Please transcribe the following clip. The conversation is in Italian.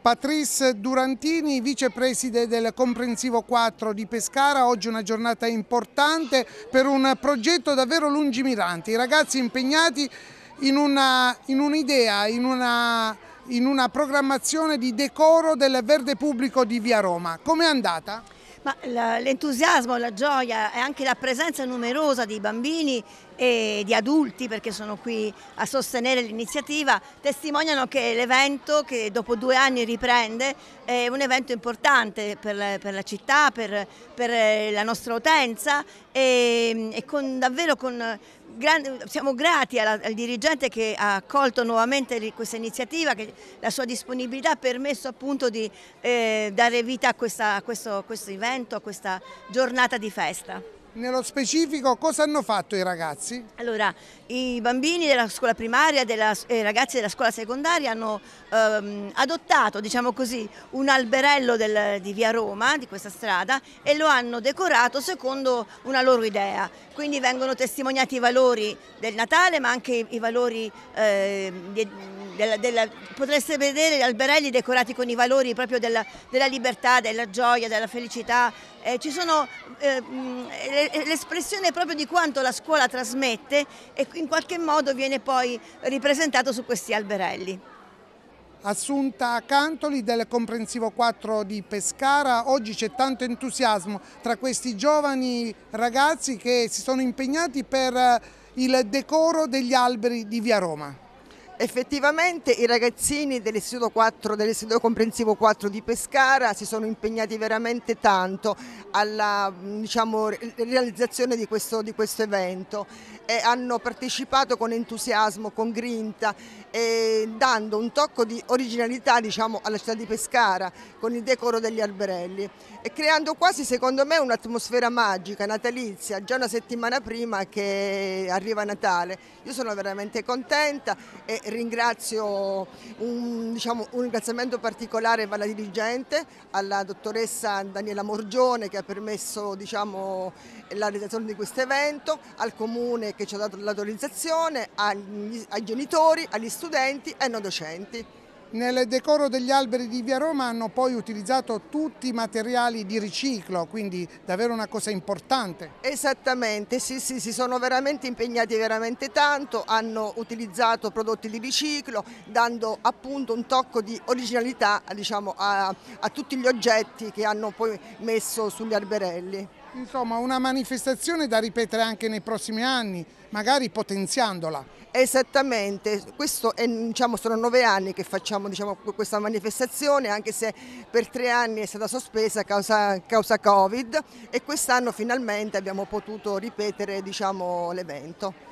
Patrice Durantini, vicepreside del Comprensivo 4 di Pescara, oggi una giornata importante per un progetto davvero lungimirante, i ragazzi impegnati in un'idea, in, un in in una programmazione di decoro del verde pubblico di Via Roma. Com'è andata? l'entusiasmo, la gioia e anche la presenza numerosa di bambini e di adulti perché sono qui a sostenere l'iniziativa testimoniano che l'evento che dopo due anni riprende è un evento importante per la, per la città, per, per, la nostra utenza e, e con, davvero con Grande, siamo grati alla, al dirigente che ha accolto nuovamente questa iniziativa, che la sua disponibilità ha permesso appunto di eh, dare vita a, questa, a questo, questo evento, a questa giornata di festa. Nello specifico cosa hanno fatto i ragazzi? Allora, i bambini della scuola primaria della, e eh, i ragazzi della scuola secondaria hanno ehm, adottato, diciamo così, un alberello del, di via Roma, di questa strada, e lo hanno decorato secondo una loro idea quindi vengono testimoniati i valori del Natale ma anche i, valori eh, di, della, della, potreste vedere gli alberelli decorati con i valori proprio della, della libertà, della gioia, della felicità eh, ci sono eh, l'espressione proprio di quanto la scuola trasmette e in qualche modo viene poi ripresentato su questi alberelli. Assunta Cantoli del Comprensivo 4 di Pescara, oggi c'è tanto entusiasmo tra questi giovani ragazzi che si sono impegnati per eh, il decoro degli alberi di Via Roma. Effettivamente i ragazzini dell'Istituto, 4, dell'Istituto Comprensivo 4 di Pescara si sono impegnati veramente tanto alla diciamo, realizzazione di questo, di questo, evento e hanno partecipato con entusiasmo, con grinta, dando un tocco di originalità diciamo, alla città di Pescara con il decoro degli alberelli e creando quasi secondo me un'atmosfera magica, natalizia, già una settimana prima che arriva Natale. Io sono veramente contenta e Ringrazio un, diciamo, un ringraziamento particolare alla dirigente, alla dottoressa Daniela Morgione che ha permesso diciamo, la realizzazione di questo evento, al comune che ci ha dato l'autorizzazione, ai, ai genitori, agli studenti e ai non docenti. Nel decoro degli alberi di Via Roma hanno poi utilizzato tutti i materiali di riciclo, quindi davvero una cosa importante. Esattamente, sì, sì, si sono veramente impegnati veramente tanto, hanno utilizzato prodotti di riciclo, dando appunto un tocco di originalità diciamo, a, a tutti gli oggetti che hanno poi messo sugli alberelli. Insomma una manifestazione da ripetere anche nei prossimi anni, magari potenziandola. Esattamente, è, diciamo, sono nove anni che facciamo diciamo, questa manifestazione anche se per tre anni è stata sospesa a causa, causa Covid e quest'anno finalmente abbiamo potuto ripetere diciamo, l'evento.